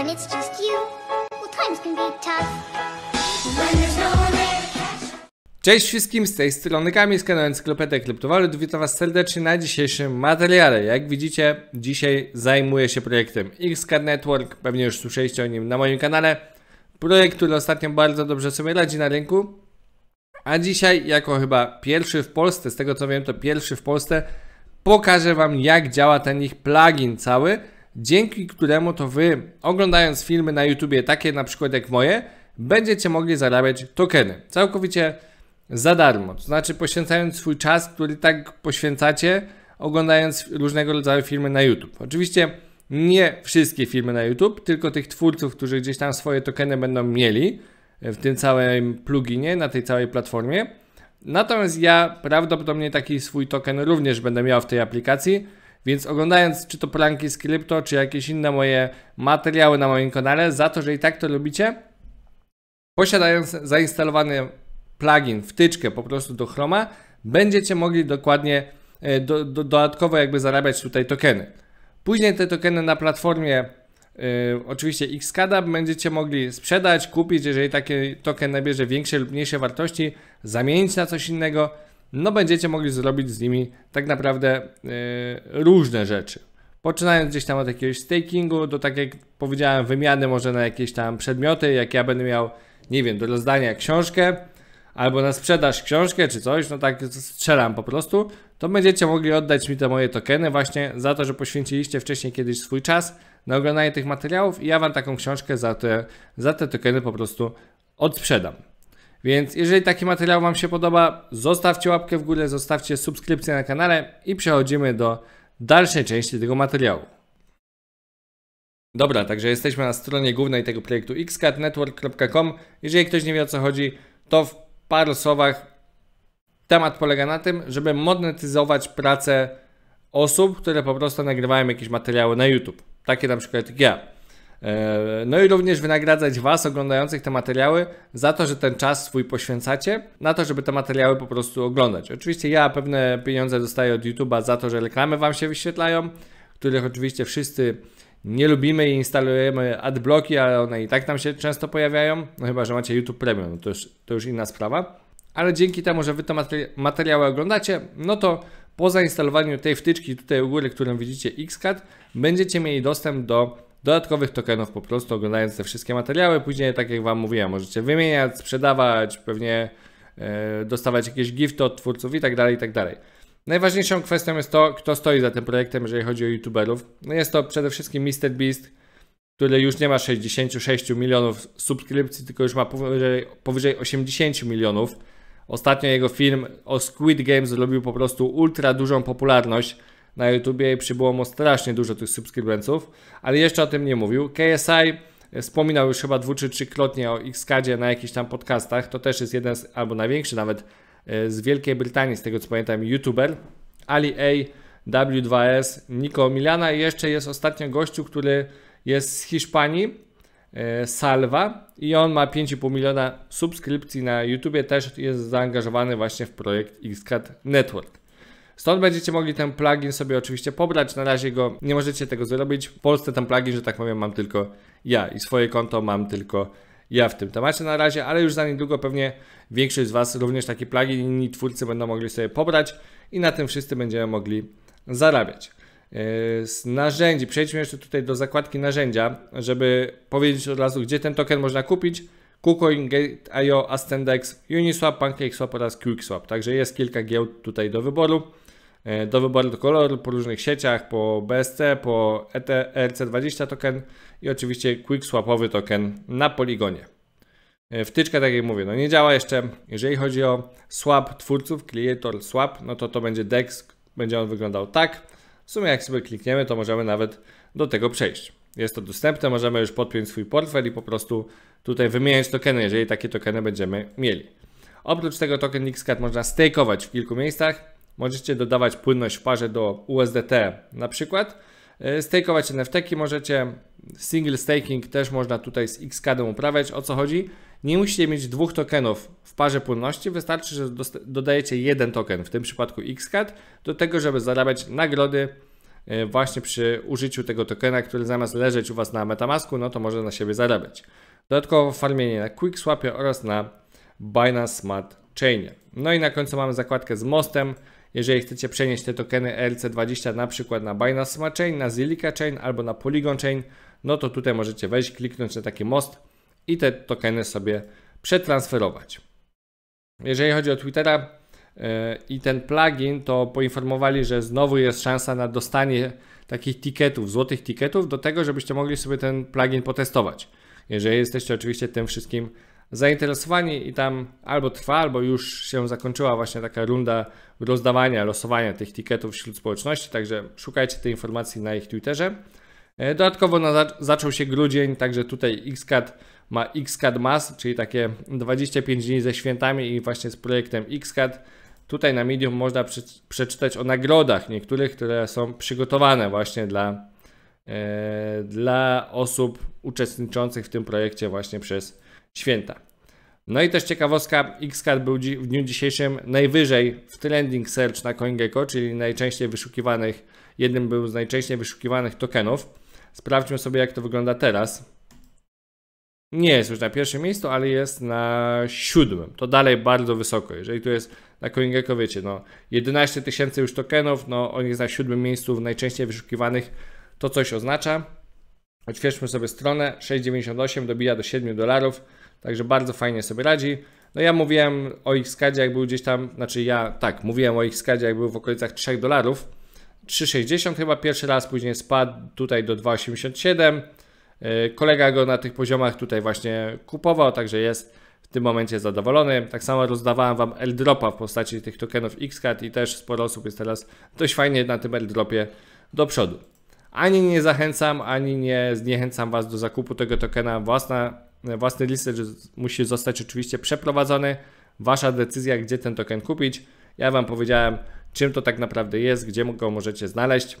when it's just you. Well, times can be tough. Cześć wszystkim, z tej strony Kamil z kanału Encyklopedia Kryptowalut. Witam Was serdecznie na dzisiejszym materiale. Jak widzicie, dzisiaj zajmuję się projektem Xcard Network. Pewnie już słyszeliście o nim na moim kanale. Projekt, który ostatnio bardzo dobrze sobie radzi na rynku. A dzisiaj, jako chyba pierwszy w Polsce, z tego co wiem, to pierwszy w Polsce, pokażę Wam jak działa ten ich plugin cały dzięki któremu to Wy, oglądając filmy na YouTube takie na przykład jak moje, będziecie mogli zarabiać tokeny. Całkowicie za darmo. To znaczy poświęcając swój czas, który tak poświęcacie, oglądając różnego rodzaju filmy na YouTube. Oczywiście nie wszystkie filmy na YouTube, tylko tych twórców, którzy gdzieś tam swoje tokeny będą mieli e, w tym całym pluginie, na tej całej platformie. Natomiast ja prawdopodobnie taki swój token również będę miał w tej aplikacji, więc oglądając czy to pranki z krypto, czy jakieś inne moje materiały na moim kanale, za to, że i tak to lubicie, posiadając zainstalowany plugin, wtyczkę po prostu do Chroma, będziecie mogli dokładnie e, do, do, dodatkowo jakby zarabiać tutaj tokeny. Później te tokeny na platformie e, oczywiście Xcada będziecie mogli sprzedać, kupić, jeżeli taki token nabierze większe lub mniejsze wartości, zamienić na coś innego no będziecie mogli zrobić z nimi tak naprawdę yy, różne rzeczy. Poczynając gdzieś tam od jakiegoś stakingu, do tak jak powiedziałem, wymiany może na jakieś tam przedmioty, jak ja będę miał, nie wiem, do rozdania książkę, albo na sprzedaż książkę czy coś, no tak strzelam po prostu, to będziecie mogli oddać mi te moje tokeny właśnie za to, że poświęciliście wcześniej kiedyś swój czas na oglądanie tych materiałów i ja wam taką książkę za te, za te tokeny po prostu odsprzedam. Więc jeżeli taki materiał Wam się podoba, zostawcie łapkę w górę, zostawcie subskrypcję na kanale i przechodzimy do dalszej części tego materiału. Dobra, także jesteśmy na stronie głównej tego projektu xcatnetwork.com. Jeżeli ktoś nie wie o co chodzi, to w paru słowach temat polega na tym, żeby monetyzować pracę osób, które po prostu nagrywają jakieś materiały na YouTube. Takie na przykład jak ja. E, no i również wynagradzać Was, oglądających te materiały, za to, że ten czas swój poświęcacie na to, żeby te materiały po prostu oglądać. Oczywiście ja pewne pieniądze dostaję od YouTube'a za to, że reklamy Wam się wyświetlają, których oczywiście wszyscy nie lubimy i instalujemy adbloki, ale one i tak tam się często pojawiają. No chyba, że macie YouTube Premium, no to już, to już inna sprawa. Ale dzięki temu, że Wy te materiały oglądacie, no to po zainstalowaniu tej wtyczki tutaj u góry, którą widzicie XCAD, będziecie mieli dostęp do dodatkowych tokenów po prostu oglądając te wszystkie materiały. Później, tak jak Wam mówiłem, możecie wymieniać, sprzedawać, pewnie e, dostawać jakieś gifty od twórców i tak dalej, i tak dalej. Najważniejszą kwestią jest to, kto stoi za tym projektem, jeżeli chodzi o youtuberów. No jest to przede wszystkim Mr. Beast, który już nie ma 66 milionów subskrypcji, tylko już ma powyżej, powyżej 80 milionów. Ostatnio jego film o Squid Game zrobił po prostu ultra dużą popularność na YouTubie i przybyło mu strasznie dużo tych subskrybentów, ale jeszcze o tym nie mówił. KSI wspominał już chyba dwu czy trzykrotnie o Xcadzie na jakichś tam podcastach, to też jest jeden z, albo największy nawet e, z Wielkiej Brytanii, z tego co pamiętam, YouTuber, Ali A, W2S, Nico Milana i jeszcze jest ostatnio gościu, który jest z Hiszpanii, e, Salva i on ma 5,5 miliona subskrypcji na YouTubie, też jest zaangażowany właśnie w projekt Xcad Network. Stąd będziecie mogli ten plugin sobie oczywiście pobrać. Na razie go nie możecie tego zrobić. W Polsce ten plugin, że tak powiem, mam tylko ja i swoje konto mam tylko ja w tym temacie na razie, ale już za niedługo pewnie większość z Was również taki plugin inni twórcy będą mogli sobie pobrać i na tym wszyscy będziemy mogli zarabiać. Yy, z narzędzi, przejdźmy jeszcze tutaj do zakładki narzędzia, żeby powiedzieć od razu, gdzie ten token można kupić. KuCoin, Gate.io, Ascendex, Uniswap, PancakeSwap oraz QuickSwap. Także jest kilka giełd tutaj do wyboru. E, do wyboru do koloru po różnych sieciach, po BSC, po ERC20 token i oczywiście quick swapowy token na poligonie. E, wtyczka, tak jak mówię, no nie działa jeszcze. Jeżeli chodzi o swap twórców, creator swap, no to to będzie DEX, będzie on wyglądał tak. W sumie jak sobie klikniemy, to możemy nawet do tego przejść. Jest to dostępne, możemy już podpiąć swój portfel i po prostu tutaj wymieniać tokeny, jeżeli takie tokeny będziemy mieli. Oprócz tego token Nixcat można stakeować w kilku miejscach. Możecie dodawać płynność w parze do USDT na przykład. E, stakeować nft możecie, single staking też można tutaj z xCADem uprawiać. O co chodzi? Nie musicie mieć dwóch tokenów w parze płynności, wystarczy, że dodajecie jeden token, w tym przypadku XCAD, do tego, żeby zarabiać nagrody e, właśnie przy użyciu tego tokena, który zamiast leżeć u Was na Metamasku, no to może na siebie zarabiać. Dodatkowo farmienie na QuickSwapie oraz na Binance Smart Chainie. No i na końcu mamy zakładkę z mostem, jeżeli chcecie przenieść te tokeny ERC20 na przykład na Binance Smart Chain, na Zilica Chain albo na Polygon Chain, no to tutaj możecie wejść, kliknąć na taki most i te tokeny sobie przetransferować. Jeżeli chodzi o Twittera e, i ten plugin, to poinformowali, że znowu jest szansa na dostanie takich tiketów, złotych tiketów, do tego, żebyście mogli sobie ten plugin potestować. Jeżeli jesteście oczywiście tym wszystkim zainteresowani i tam albo trwa, albo już się zakończyła właśnie taka runda rozdawania, losowania tych tiketów wśród społeczności, także szukajcie tej informacji na ich Twitterze. E, dodatkowo na, zaczął się grudzień, także tutaj XCAD ma XCAD Mass, czyli takie 25 dni ze świętami i właśnie z projektem XCAD. Tutaj na Medium można przeczytać o nagrodach niektórych, które są przygotowane właśnie dla, e, dla osób uczestniczących w tym projekcie właśnie przez święta. No i też ciekawostka, Xcard był w dniu dzisiejszym najwyżej w trending search na CoinGecko, czyli najczęściej wyszukiwanych, jednym był z najczęściej wyszukiwanych tokenów. Sprawdźmy sobie jak to wygląda teraz. Nie jest już na pierwszym miejscu, ale jest na siódmym. To dalej bardzo wysoko. Jeżeli tu jest na CoinGecko, wiecie, no 11 tysięcy już tokenów, no on jest na siódmym miejscu w najczęściej wyszukiwanych. To coś oznacza. Otwierzmy sobie stronę, 6,98 dobija do 7 dolarów. Także bardzo fajnie sobie radzi. No ja mówiłem o ich skadzie, jak był gdzieś tam, znaczy ja tak, mówiłem o ich skadzie, jak był w okolicach 3 dolarów. 3,60 chyba pierwszy raz, później spadł tutaj do 2,87. E, kolega go na tych poziomach tutaj właśnie kupował, także jest w tym momencie zadowolony. Tak samo rozdawałem Wam airdropa w postaci tych tokenów XCAD i też sporo osób jest teraz dość fajnie na tym airdropie do przodu. Ani nie zachęcam, ani nie zniechęcam Was do zakupu tego tokena. Własna E, własny research musi zostać oczywiście przeprowadzony. Wasza decyzja, gdzie ten token kupić. Ja Wam powiedziałem, czym to tak naprawdę jest, gdzie go możecie znaleźć.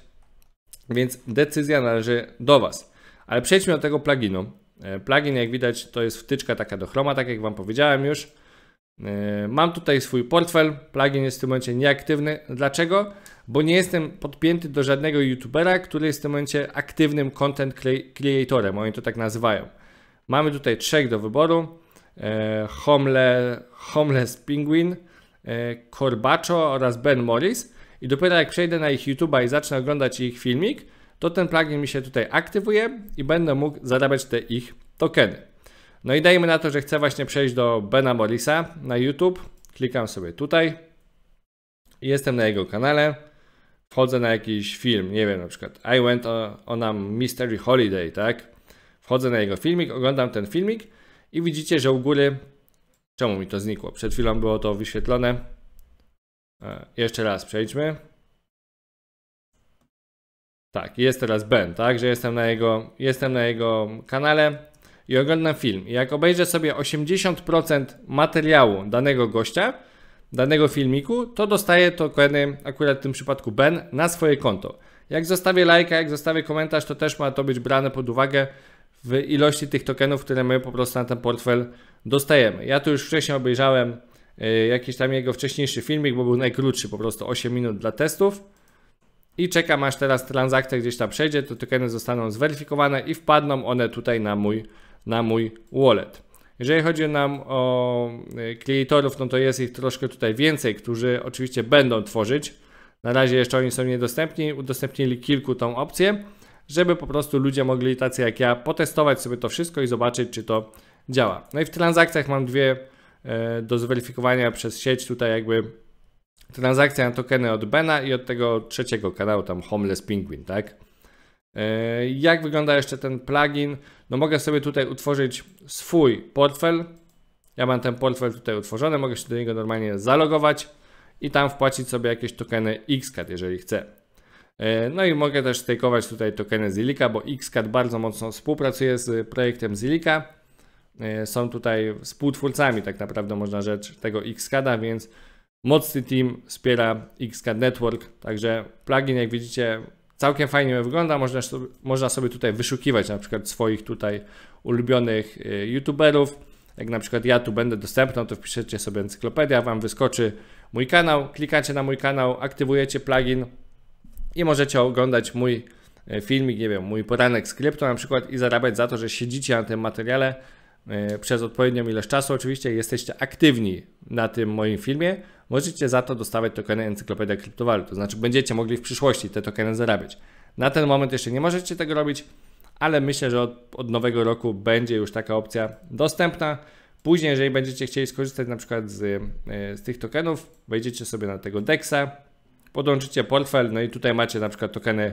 Więc decyzja należy do Was. Ale przejdźmy do tego pluginu. E, plugin, jak widać, to jest wtyczka taka do Chroma, tak jak Wam powiedziałem już. E, mam tutaj swój portfel. Plugin jest w tym momencie nieaktywny. Dlaczego? Bo nie jestem podpięty do żadnego youtubera, który jest w tym momencie aktywnym content creatorem. Oni to tak nazywają. Mamy tutaj trzech do wyboru. E, Homle, Homeless Penguin, e, Corbacho oraz Ben Morris. I dopiero jak przejdę na ich YouTube i zacznę oglądać ich filmik, to ten plugin mi się tutaj aktywuje i będę mógł zarabiać te ich tokeny. No i dajmy na to, że chcę właśnie przejść do Bena Morrisa na YouTube. Klikam sobie tutaj. Jestem na jego kanale. Wchodzę na jakiś film, nie wiem, na przykład I went on, on a mystery holiday, tak? Wchodzę na jego filmik, oglądam ten filmik i widzicie, że u góry... Czemu mi to znikło? Przed chwilą było to wyświetlone. E, jeszcze raz przejdźmy. Tak, jest teraz Ben, tak, że jestem na jego, jestem na jego kanale i oglądam film. I jak obejrzę sobie 80% materiału danego gościa, danego filmiku, to dostaję to kolejny, akurat w tym przypadku Ben, na swoje konto. Jak zostawię lajka, jak zostawię komentarz, to też ma to być brane pod uwagę w ilości tych tokenów, które my po prostu na ten portfel dostajemy. Ja tu już wcześniej obejrzałem y, jakiś tam jego wcześniejszy filmik, bo był najkrótszy, po prostu 8 minut dla testów. I czekam aż teraz transakcja gdzieś tam przejdzie, to tokeny zostaną zweryfikowane i wpadną one tutaj na mój, na mój wallet. Jeżeli chodzi nam o y, klientów, no to jest ich troszkę tutaj więcej, którzy oczywiście będą tworzyć. Na razie jeszcze oni są niedostępni, udostępnili kilku tą opcję żeby po prostu ludzie mogli, tacy jak ja, potestować sobie to wszystko i zobaczyć, czy to działa. No i w transakcjach mam dwie e, do zweryfikowania przez sieć, tutaj jakby transakcja na tokeny od Bena i od tego trzeciego kanału, tam Homeless Penguin, tak? E, jak wygląda jeszcze ten plugin? No mogę sobie tutaj utworzyć swój portfel. Ja mam ten portfel tutaj utworzony, mogę się do niego normalnie zalogować i tam wpłacić sobie jakieś tokeny Xcat, jeżeli chcę. E, no i mogę też stakeować tutaj tokeny Zilika, bo Xcad bardzo mocno współpracuje z projektem Zilika. E, są tutaj współtwórcami tak naprawdę można rzecz tego Xcada, więc mocny team wspiera Xcad Network, także plugin jak widzicie całkiem fajnie wygląda, można, można sobie tutaj wyszukiwać na przykład swoich tutaj ulubionych e, youtuberów, jak na przykład ja tu będę dostępną, to wpiszecie sobie encyklopedia, Wam wyskoczy mój kanał, klikacie na mój kanał, aktywujecie plugin, i możecie oglądać mój e, filmik, nie wiem, mój poranek z krypto na przykład i zarabiać za to, że siedzicie na tym materiale e, przez odpowiednią ilość czasu. Oczywiście jesteście aktywni na tym moim filmie. Możecie za to dostawać tokeny Encyklopedia Kryptowalut, to znaczy będziecie mogli w przyszłości te tokeny zarabiać. Na ten moment jeszcze nie możecie tego robić, ale myślę, że od, od nowego roku będzie już taka opcja dostępna. Później, jeżeli będziecie chcieli skorzystać na przykład z, e, z tych tokenów, wejdziecie sobie na tego DEXa, podłączycie portfel, no i tutaj macie na przykład tokeny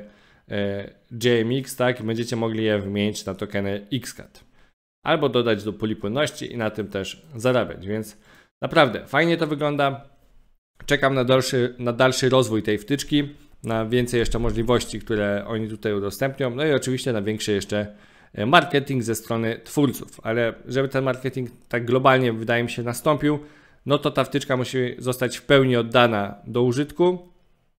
e, JMX, tak, i będziecie mogli je wymienić na tokeny XCAT. Albo dodać do puli płynności i na tym też zarabiać, więc naprawdę fajnie to wygląda. Czekam na dalszy, na dalszy rozwój tej wtyczki, na więcej jeszcze możliwości, które oni tutaj udostępnią, no i oczywiście na większy jeszcze e, marketing ze strony twórców, ale żeby ten marketing tak globalnie wydaje mi się nastąpił, no to ta wtyczka musi zostać w pełni oddana do użytku,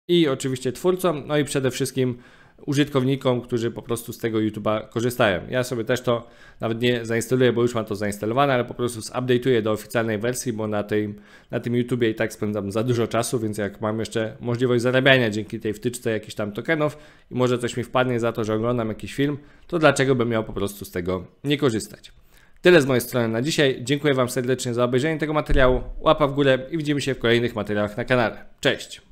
i oczywiście twórcom, no i przede wszystkim użytkownikom, którzy po prostu z tego YouTube'a korzystają. Ja sobie też to nawet nie zainstaluję, bo już mam to zainstalowane, ale po prostu zupdate'uję do oficjalnej wersji, bo na, tej, na tym YouTubie i tak spędzam za dużo czasu, więc jak mam jeszcze możliwość zarabiania dzięki tej wtyczce jakichś tam tokenów i może coś mi wpadnie za to, że oglądam jakiś film, to dlaczego bym miał po prostu z tego nie korzystać. Tyle z mojej strony na dzisiaj. Dziękuję Wam serdecznie za obejrzenie tego materiału. Łapa w górę i widzimy się w kolejnych materiałach na kanale. Cześć!